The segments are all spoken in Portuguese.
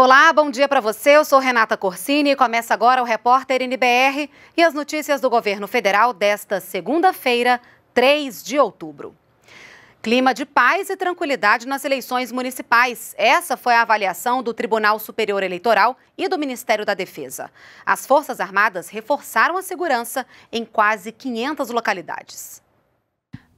Olá, bom dia para você. Eu sou Renata Corsini e começa agora o repórter NBR e as notícias do governo federal desta segunda-feira, 3 de outubro. Clima de paz e tranquilidade nas eleições municipais. Essa foi a avaliação do Tribunal Superior Eleitoral e do Ministério da Defesa. As Forças Armadas reforçaram a segurança em quase 500 localidades.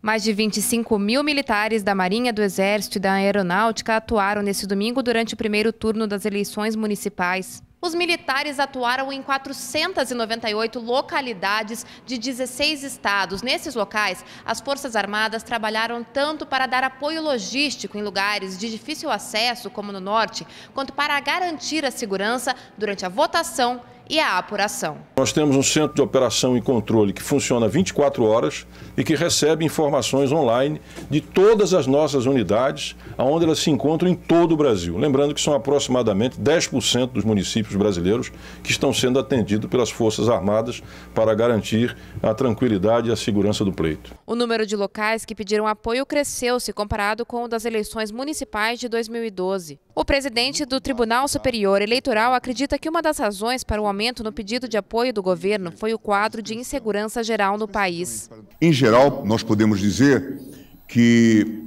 Mais de 25 mil militares da Marinha, do Exército e da Aeronáutica atuaram nesse domingo durante o primeiro turno das eleições municipais. Os militares atuaram em 498 localidades de 16 estados. Nesses locais, as Forças Armadas trabalharam tanto para dar apoio logístico em lugares de difícil acesso, como no norte, quanto para garantir a segurança durante a votação e a apuração. Nós temos um centro de operação e controle que funciona 24 horas e que recebe informações online de todas as nossas unidades, onde elas se encontram em todo o Brasil. Lembrando que são aproximadamente 10% dos municípios brasileiros que estão sendo atendidos pelas Forças Armadas para garantir a tranquilidade e a segurança do pleito. O número de locais que pediram apoio cresceu se comparado com o das eleições municipais de 2012. O presidente do Tribunal Superior Eleitoral acredita que uma das razões para o momento no pedido de apoio do governo foi o quadro de insegurança geral no país. Em geral, nós podemos dizer que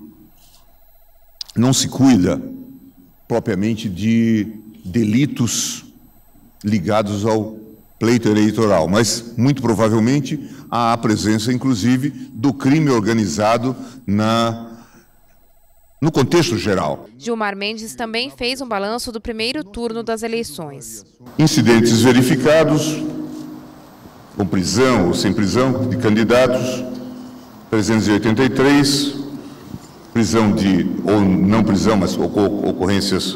não se cuida propriamente de delitos ligados ao pleito eleitoral, mas muito provavelmente há a presença, inclusive, do crime organizado na no contexto geral. Gilmar Mendes também fez um balanço do primeiro turno das eleições. Incidentes verificados, com prisão ou sem prisão, de candidatos, 383, prisão de, ou não prisão, mas ocorrências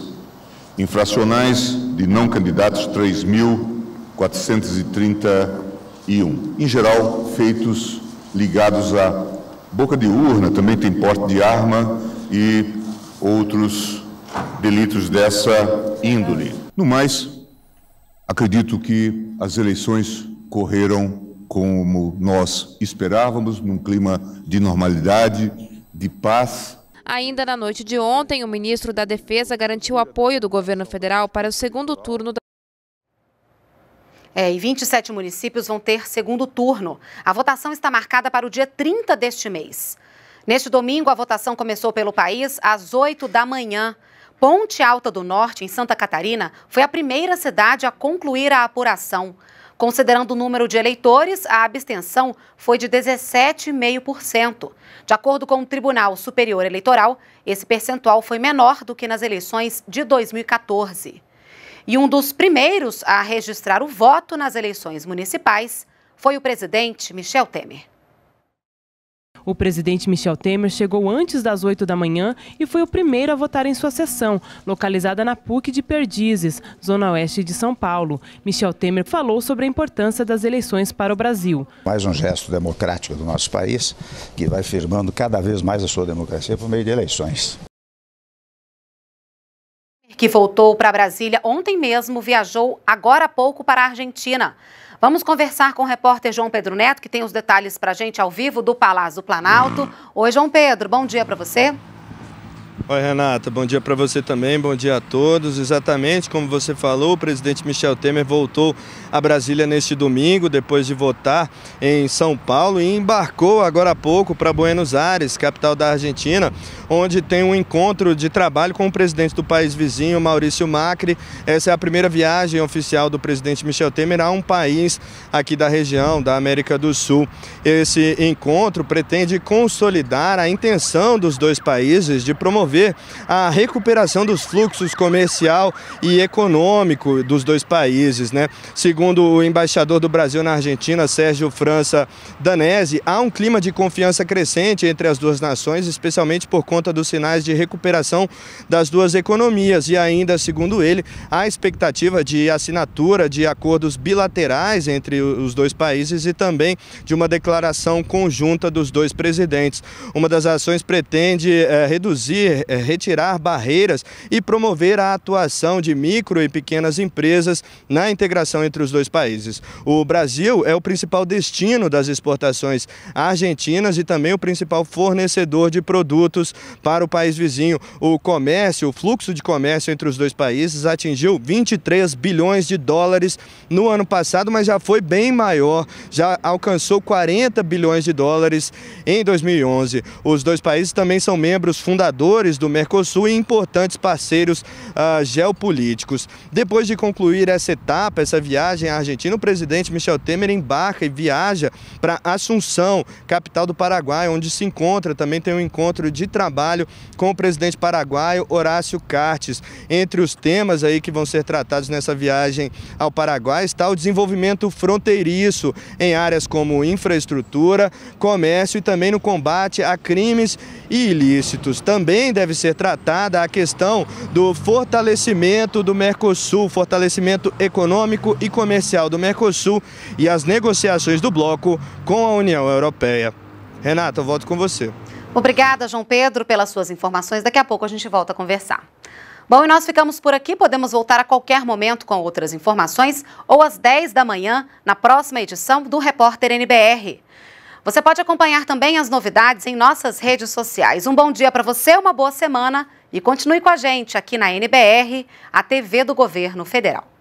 infracionais de não candidatos, 3.431. Em geral, feitos ligados a boca de urna, também tem porte de arma, e outros delitos dessa índole. No mais, acredito que as eleições correram como nós esperávamos, num clima de normalidade, de paz. Ainda na noite de ontem, o ministro da Defesa garantiu apoio do governo federal para o segundo turno da. É, e 27 municípios vão ter segundo turno. A votação está marcada para o dia 30 deste mês. Neste domingo, a votação começou pelo país às 8 da manhã. Ponte Alta do Norte, em Santa Catarina, foi a primeira cidade a concluir a apuração. Considerando o número de eleitores, a abstenção foi de 17,5%. De acordo com o Tribunal Superior Eleitoral, esse percentual foi menor do que nas eleições de 2014. E um dos primeiros a registrar o voto nas eleições municipais foi o presidente Michel Temer. O presidente Michel Temer chegou antes das 8 da manhã e foi o primeiro a votar em sua sessão, localizada na PUC de Perdizes, zona oeste de São Paulo. Michel Temer falou sobre a importância das eleições para o Brasil. Mais um gesto democrático do nosso país, que vai firmando cada vez mais a sua democracia por meio de eleições que voltou para Brasília ontem mesmo, viajou agora há pouco para a Argentina. Vamos conversar com o repórter João Pedro Neto, que tem os detalhes para a gente ao vivo do Palácio Planalto. Oi, João Pedro, bom dia para você. Oi, Renata, bom dia para você também, bom dia a todos. Exatamente como você falou, o presidente Michel Temer voltou a Brasília neste domingo, depois de votar em São Paulo, e embarcou agora há pouco para Buenos Aires, capital da Argentina, onde tem um encontro de trabalho com o presidente do país vizinho, Maurício Macri. Essa é a primeira viagem oficial do presidente Michel Temer a um país aqui da região, da América do Sul. Esse encontro pretende consolidar a intenção dos dois países de promover a recuperação dos fluxos comercial e econômico dos dois países. Né? Segundo o embaixador do Brasil na Argentina, Sérgio França Danese, há um clima de confiança crescente entre as duas nações, especialmente por conta dos sinais de recuperação das duas economias. E ainda, segundo ele, há expectativa de assinatura de acordos bilaterais entre os dois países e também de uma declaração conjunta dos dois presidentes. Uma das ações pretende é, reduzir eh, retirar barreiras e promover a atuação de micro e pequenas empresas na integração entre os dois países. O Brasil é o principal destino das exportações argentinas e também o principal fornecedor de produtos para o país vizinho. O comércio, o fluxo de comércio entre os dois países atingiu 23 bilhões de dólares no ano passado, mas já foi bem maior, já alcançou 40 bilhões de dólares em 2011. Os dois países também são membros fundadores do Mercosul e importantes parceiros uh, geopolíticos. Depois de concluir essa etapa, essa viagem à Argentina, o presidente Michel Temer embarca e viaja para Assunção, capital do Paraguai, onde se encontra, também tem um encontro de trabalho com o presidente paraguaio Horácio Cartes. Entre os temas aí que vão ser tratados nessa viagem ao Paraguai está o desenvolvimento fronteiriço em áreas como infraestrutura, comércio e também no combate a crimes ilícitos. Também deve ser tratada a questão do fortalecimento do Mercosul, fortalecimento econômico e comercial do Mercosul e as negociações do bloco com a União Europeia. Renata, eu volto com você. Obrigada, João Pedro, pelas suas informações. Daqui a pouco a gente volta a conversar. Bom, e nós ficamos por aqui. Podemos voltar a qualquer momento com outras informações ou às 10 da manhã na próxima edição do Repórter NBR. Você pode acompanhar também as novidades em nossas redes sociais. Um bom dia para você, uma boa semana e continue com a gente aqui na NBR, a TV do Governo Federal.